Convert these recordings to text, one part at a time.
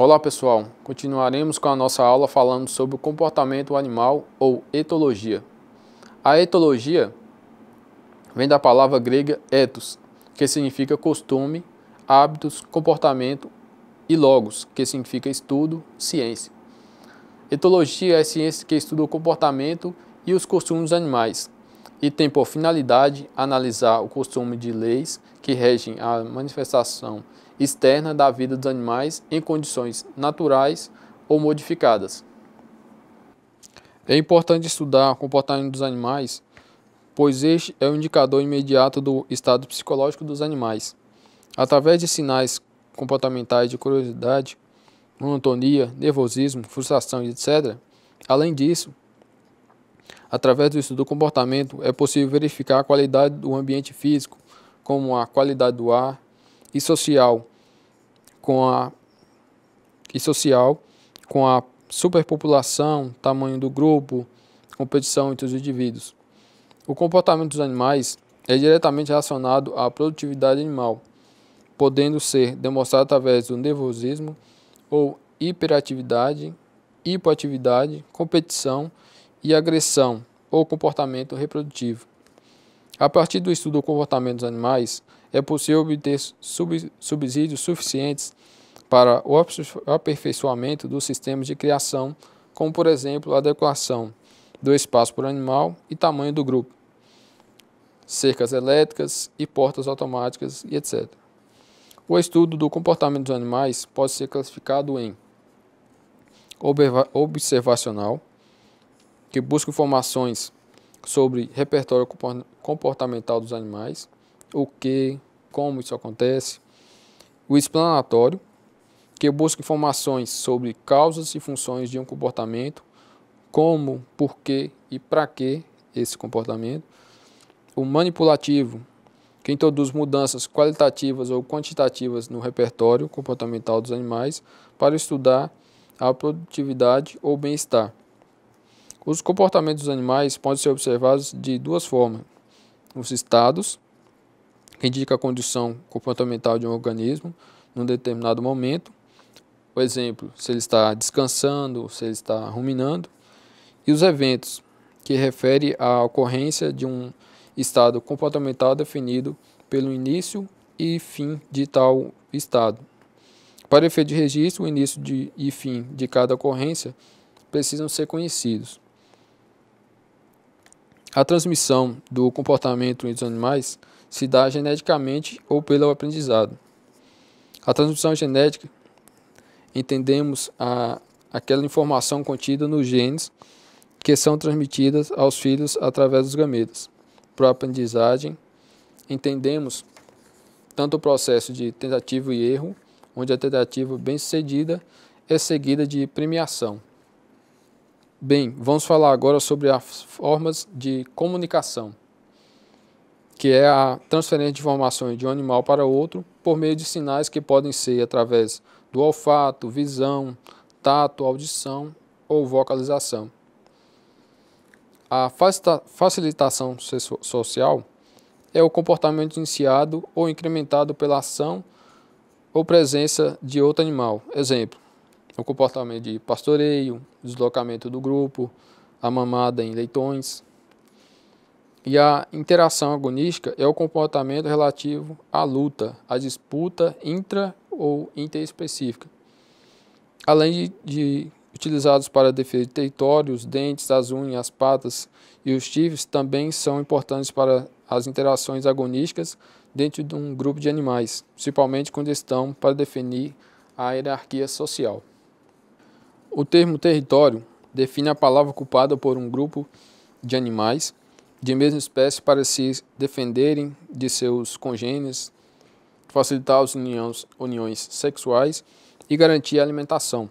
Olá pessoal, continuaremos com a nossa aula falando sobre o comportamento animal ou etologia. A etologia vem da palavra grega "etos", que significa costume, hábitos, comportamento, e logos, que significa estudo, ciência. Etologia é a ciência que estuda o comportamento e os costumes animais, e tem por finalidade analisar o costume de leis que regem a manifestação externa da vida dos animais em condições naturais ou modificadas. É importante estudar o comportamento dos animais, pois este é o um indicador imediato do estado psicológico dos animais. Através de sinais comportamentais de curiosidade, monotonia, nervosismo, frustração, etc., além disso, através do estudo do comportamento, é possível verificar a qualidade do ambiente físico, como a qualidade do ar, e social com a e social com a superpopulação, tamanho do grupo, competição entre os indivíduos. O comportamento dos animais é diretamente relacionado à produtividade animal, podendo ser demonstrado através do nervosismo ou hiperatividade, hipoatividade, competição e agressão ou comportamento reprodutivo. A partir do estudo do comportamento dos animais, é possível obter subsídios suficientes para o aperfeiçoamento dos sistemas de criação, como, por exemplo, a adequação do espaço por animal e tamanho do grupo, cercas elétricas e portas automáticas, etc. O estudo do comportamento dos animais pode ser classificado em observacional, que busca informações sobre repertório comportamental dos animais, o que, como isso acontece. O explanatório, que busca informações sobre causas e funções de um comportamento, como, por que e para que esse comportamento. O manipulativo, que introduz mudanças qualitativas ou quantitativas no repertório comportamental dos animais para estudar a produtividade ou bem-estar. Os comportamentos dos animais podem ser observados de duas formas: os estados, que indica a condição comportamental de um organismo num determinado momento. Por exemplo, se ele está descansando, se ele está ruminando. E os eventos, que refere à ocorrência de um estado comportamental definido pelo início e fim de tal estado. Para efeito de registro, o início de, e fim de cada ocorrência precisam ser conhecidos. A transmissão do comportamento entre os animais se dá geneticamente ou pelo aprendizado. A transmissão genética entendemos a, aquela informação contida nos genes que são transmitidas aos filhos através dos gametas. Para a aprendizagem, entendemos tanto o processo de tentativa e erro, onde a tentativa bem-sucedida é seguida de premiação. Bem, vamos falar agora sobre as formas de comunicação que é a transferência de informações de um animal para outro por meio de sinais que podem ser através do olfato, visão, tato, audição ou vocalização. A facilitação social é o comportamento iniciado ou incrementado pela ação ou presença de outro animal. Exemplo, o comportamento de pastoreio, deslocamento do grupo, a mamada em leitões. E a interação agonística é o comportamento relativo à luta, à disputa intra ou interespecífica. Além de, de utilizados para defender território, os dentes, as unhas, as patas e os chifres também são importantes para as interações agonísticas dentro de um grupo de animais, principalmente quando estão para definir a hierarquia social. O termo território define a palavra ocupada por um grupo de animais de mesma espécie para se defenderem de seus congêneres, facilitar as uniões, uniões sexuais e garantir a alimentação.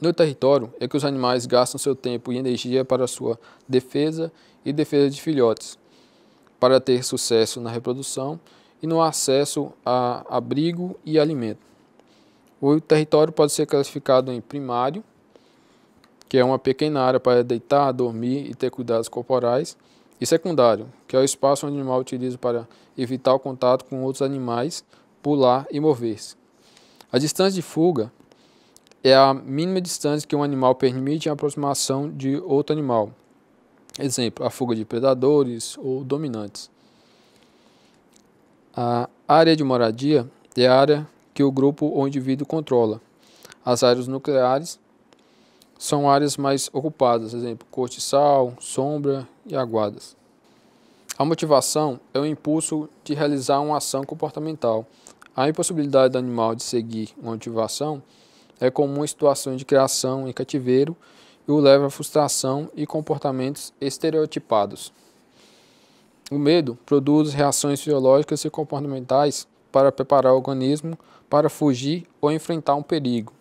No território é que os animais gastam seu tempo e energia para sua defesa e defesa de filhotes, para ter sucesso na reprodução e no acesso a abrigo e alimento. O território pode ser classificado em primário, que é uma pequena área para deitar, dormir e ter cuidados corporais, e secundário, que é o espaço onde o animal utiliza para evitar o contato com outros animais, pular e mover-se. A distância de fuga é a mínima distância que um animal permite a aproximação de outro animal. Exemplo, a fuga de predadores ou dominantes. A área de moradia é a área que o grupo ou indivíduo controla. As áreas nucleares são áreas mais ocupadas, exemplo, cortiçal, sombra e aguadas. A motivação é o impulso de realizar uma ação comportamental. A impossibilidade do animal de seguir uma motivação é comum em situações de criação em cativeiro e o leva a frustração e comportamentos estereotipados. O medo produz reações fisiológicas e comportamentais para preparar o organismo para fugir ou enfrentar um perigo.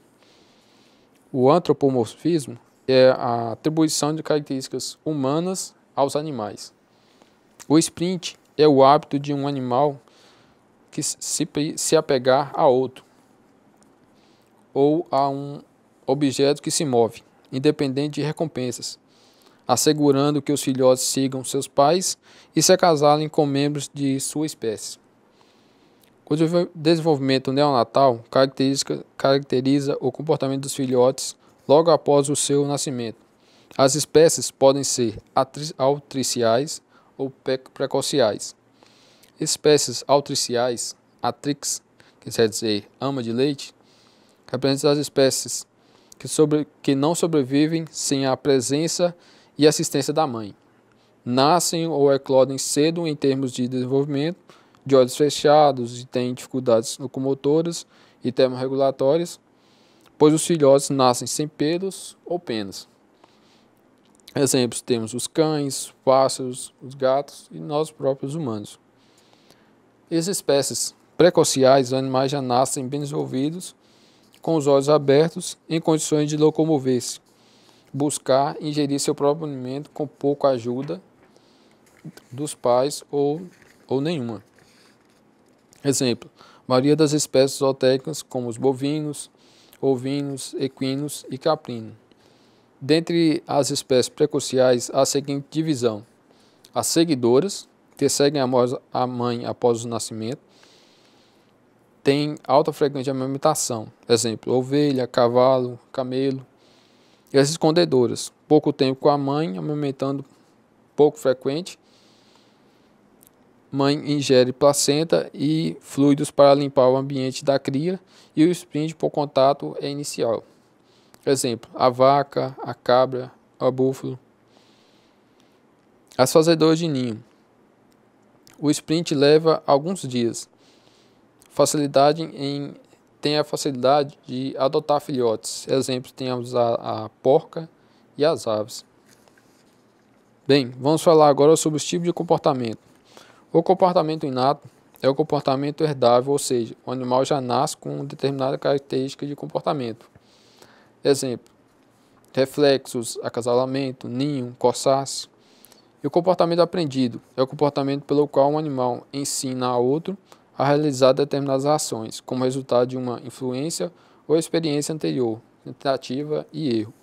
O antropomorfismo é a atribuição de características humanas aos animais. O sprint é o hábito de um animal que se, se apegar a outro ou a um objeto que se move, independente de recompensas, assegurando que os filhotes sigam seus pais e se casalem com membros de sua espécie. O desenvolvimento neonatal caracteriza, caracteriza o comportamento dos filhotes logo após o seu nascimento. As espécies podem ser altriciais ou precociais. Espécies altriciais, atrix, que quer dizer ama de leite, representam as espécies que, sobre, que não sobrevivem sem a presença e assistência da mãe. Nascem ou eclodem cedo em termos de desenvolvimento de olhos fechados e têm dificuldades locomotoras e termorregulatórias, pois os filhotes nascem sem pelos ou penas. Exemplos temos os cães, pássaros, os gatos e nós próprios humanos. As espécies precociais, os animais já nascem bem desenvolvidos, com os olhos abertos, em condições de locomover-se, buscar e ingerir seu próprio alimento com pouca ajuda dos pais ou, ou nenhuma. Exemplo: maioria das espécies zootécnicas como os bovinos, ovinos, equinos e caprino. Dentre as espécies precociais, há a seguinte divisão: as seguidoras, que seguem a mãe após o nascimento, têm alta frequência de amamentação. Exemplo: ovelha, cavalo, camelo. E as escondedoras, pouco tempo com a mãe, amamentando pouco frequente mãe ingere placenta e fluidos para limpar o ambiente da cria e o sprint por contato é inicial. Exemplo: a vaca, a cabra, o búfalo. As fazedoras de ninho. O sprint leva alguns dias. Facilidade em tem a facilidade de adotar filhotes. Exemplos temos a, a porca e as aves. Bem, vamos falar agora sobre os tipos de comportamento. O comportamento inato é o comportamento herdável, ou seja, o animal já nasce com determinada característica de comportamento. Exemplo: reflexos, acasalamento, ninho, coçaço. E o comportamento aprendido é o comportamento pelo qual um animal ensina a outro a realizar determinadas ações, como resultado de uma influência ou experiência anterior, tentativa e erro.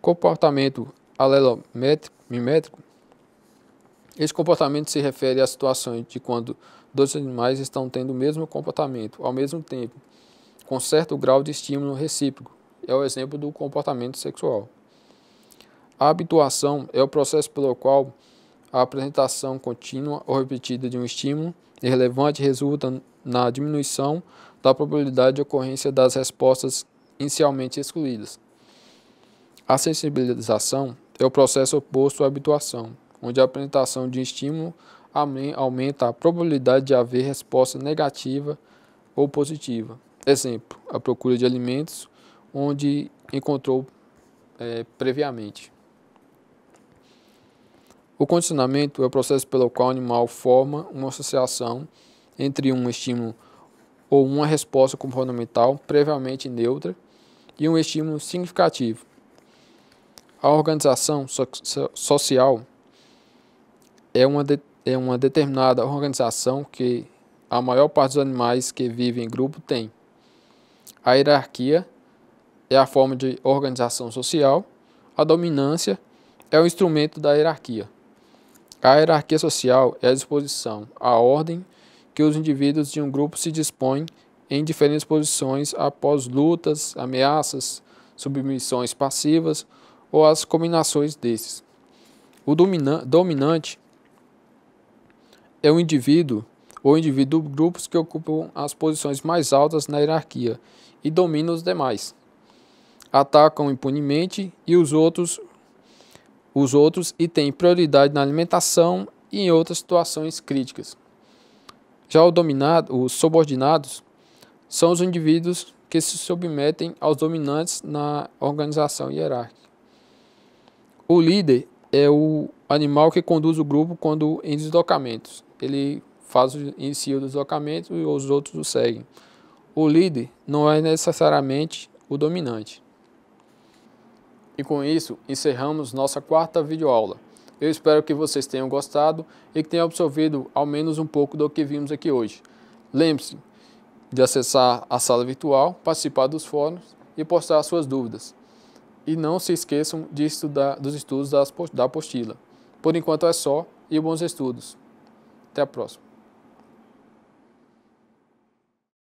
Comportamento alelométrico mimético esse comportamento se refere às situações de quando dois animais estão tendo o mesmo comportamento ao mesmo tempo, com certo grau de estímulo recíproco. É o exemplo do comportamento sexual. A habituação é o processo pelo qual a apresentação contínua ou repetida de um estímulo relevante resulta na diminuição da probabilidade de ocorrência das respostas inicialmente excluídas. A sensibilização é o processo oposto à habituação onde a apresentação de estímulo aumenta a probabilidade de haver resposta negativa ou positiva. Exemplo, a procura de alimentos, onde encontrou é, previamente. O condicionamento é o processo pelo qual o animal forma uma associação entre um estímulo ou uma resposta comportamental previamente neutra e um estímulo significativo. A organização so social é uma, de, é uma determinada organização que a maior parte dos animais que vivem em grupo tem. A hierarquia é a forma de organização social, a dominância é o instrumento da hierarquia. A hierarquia social é a disposição, a ordem que os indivíduos de um grupo se dispõem em diferentes posições após lutas, ameaças, submissões passivas ou as combinações desses. O dominante é o indivíduo ou indivíduo grupos que ocupam as posições mais altas na hierarquia e dominam os demais. Atacam impunemente e os outros os outros e têm prioridade na alimentação e em outras situações críticas. Já o dominado, os subordinados são os indivíduos que se submetem aos dominantes na organização hierárquica. O líder é o animal que conduz o grupo quando em deslocamentos. Ele faz inicia o deslocamento e os outros o seguem. O líder não é necessariamente o dominante. E com isso, encerramos nossa quarta videoaula. Eu espero que vocês tenham gostado e que tenham absorvido ao menos um pouco do que vimos aqui hoje. Lembre-se de acessar a sala virtual, participar dos fóruns e postar suas dúvidas. E não se esqueçam de estudar, dos estudos da apostila. Por enquanto é só e bons estudos. Até a próxima.